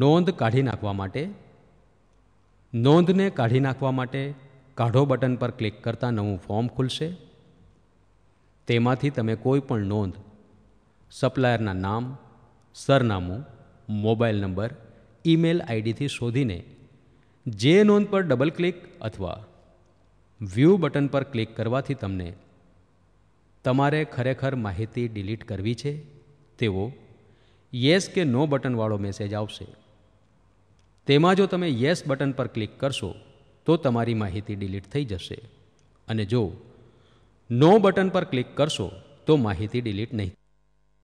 નોંધ કાઢી નાખવા માટે નોંધને કાઢી નાખવા માટે કાઢો બટન પર ક્લિક કરતા નવું ફોર્મ ખુલશે તેમાંથી તમે કોઈ પણ નોંધ સપ્લાયરના નામ સરનામું મોબાઈલ નંબર ઈમેલ આઈડીથી શોધીને જે નોંધ પર ડબલ ક્લિક અથવા વ્યૂ બટન પર ક્લિક કરવાથી તમને તમારે ખરેખર માહિતી ડિલીટ કરવી છે તેવો યસ કે નો બટનવાળો મેસેજ આવશે તેમાં જો તમે યસ બટન પર ક્લિક કરશો તો તમારી માહિતી ડિલીટ થઈ જશે અને જો નો બટન પર ક્લિક કરશો તો માહિતી ડિલીટ નહીં